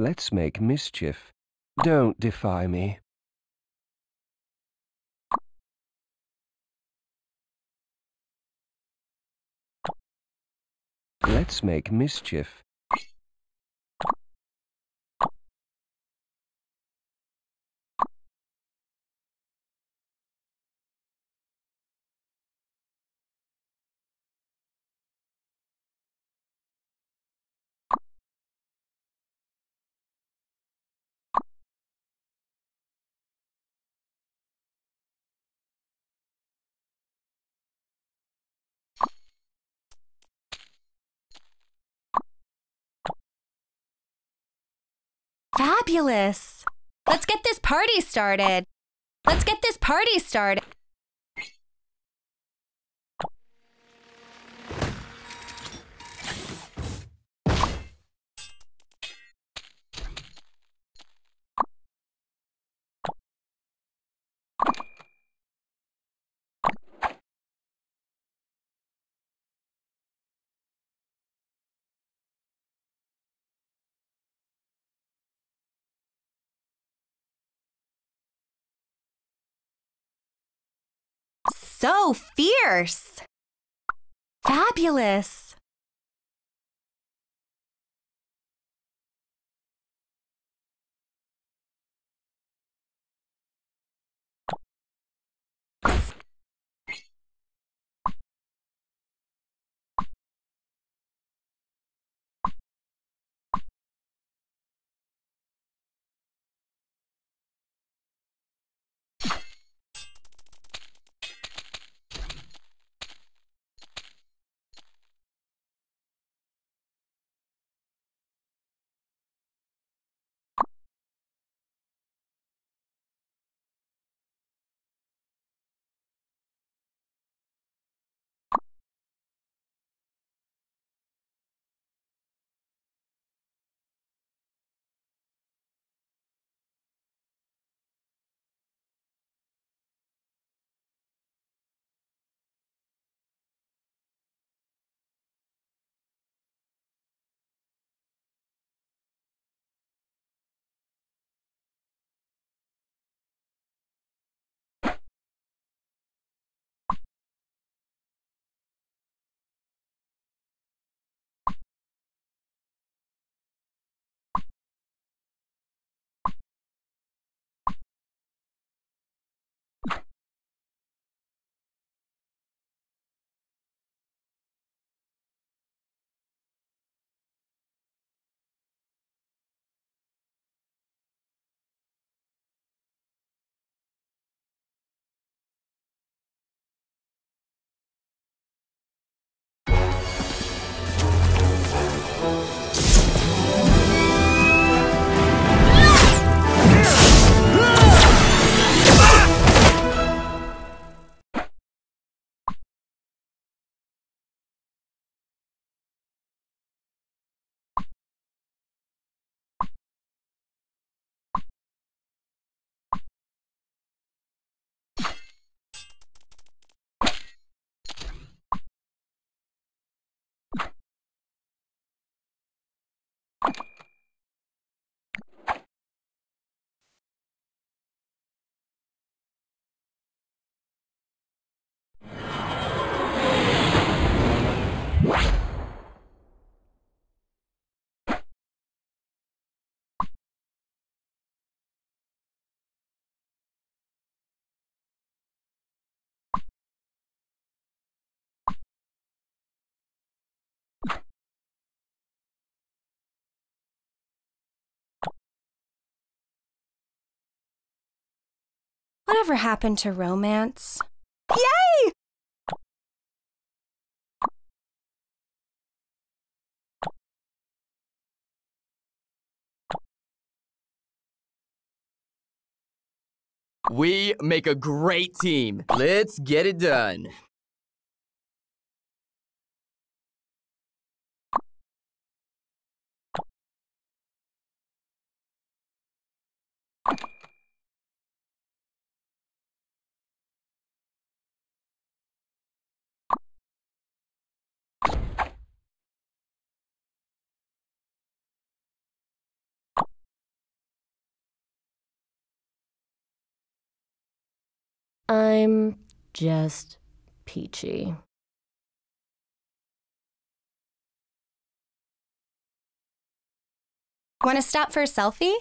Let's make mischief. Don't defy me. Let's make mischief. Fabulous. Let's get this party started. Let's get this party started. so fierce. Fabulous. Whatever happened to romance? Yay! We make a great team. Let's get it done. I'm just peachy. Want to stop for a selfie?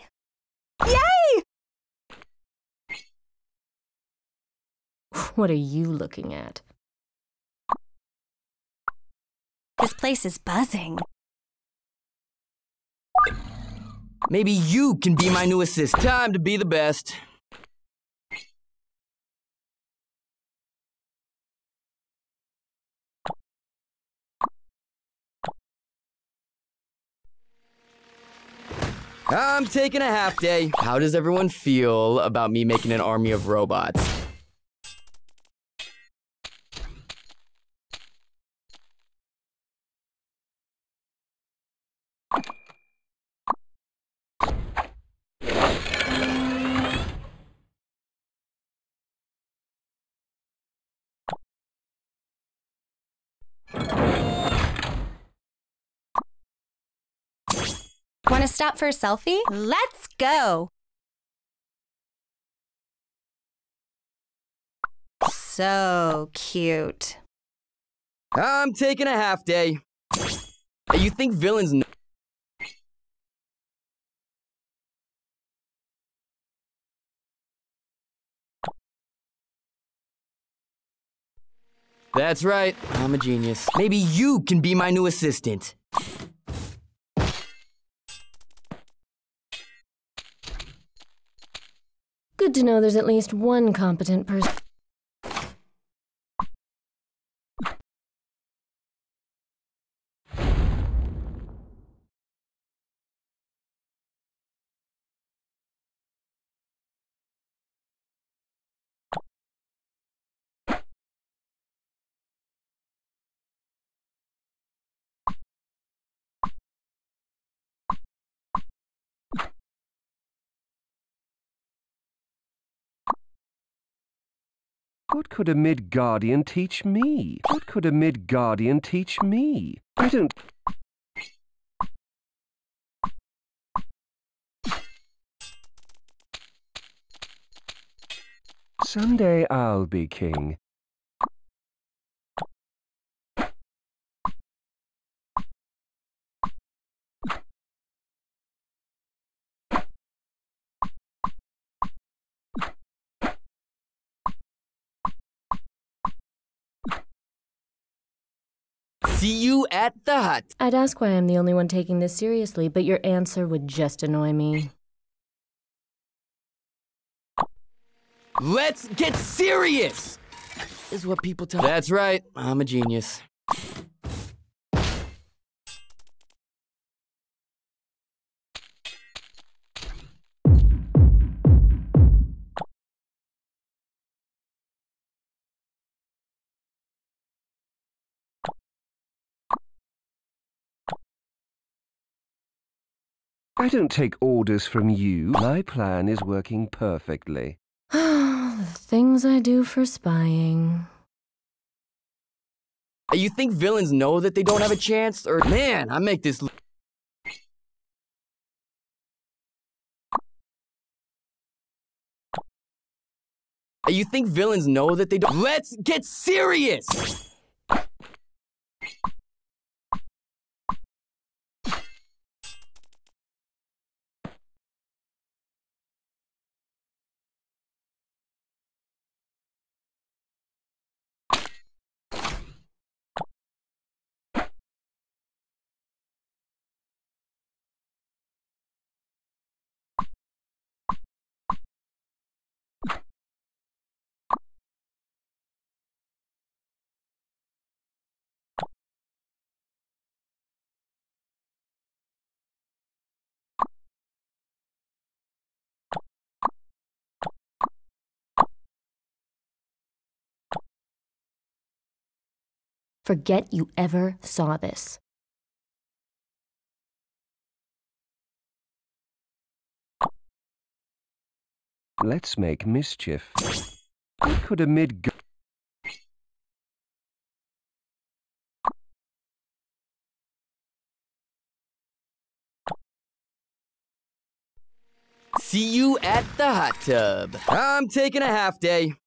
Yay! What are you looking at? This place is buzzing. Maybe you can be my new assist. Time to be the best. I'm taking a half day. How does everyone feel about me making an army of robots? Want to stop for a selfie? Let's go! So cute. I'm taking a half day. You think villains know? That's right, I'm a genius. Maybe you can be my new assistant. Good to know there's at least one competent person. What could a mid-guardian teach me? What could a mid-guardian teach me? I don't... Someday I'll be king. See you at the hut. I'd ask why I'm the only one taking this seriously, but your answer would just annoy me. Let's get serious! Is what people tell That's right. I'm a genius. I don't take orders from you. My plan is working perfectly. the things I do for spying. You think villains know that they don't have a chance? Or, man, I make this... You think villains know that they don't- LET'S GET SERIOUS! forget you ever saw this. Let's make mischief. How could amid... See you at the hot tub. I'm taking a half day.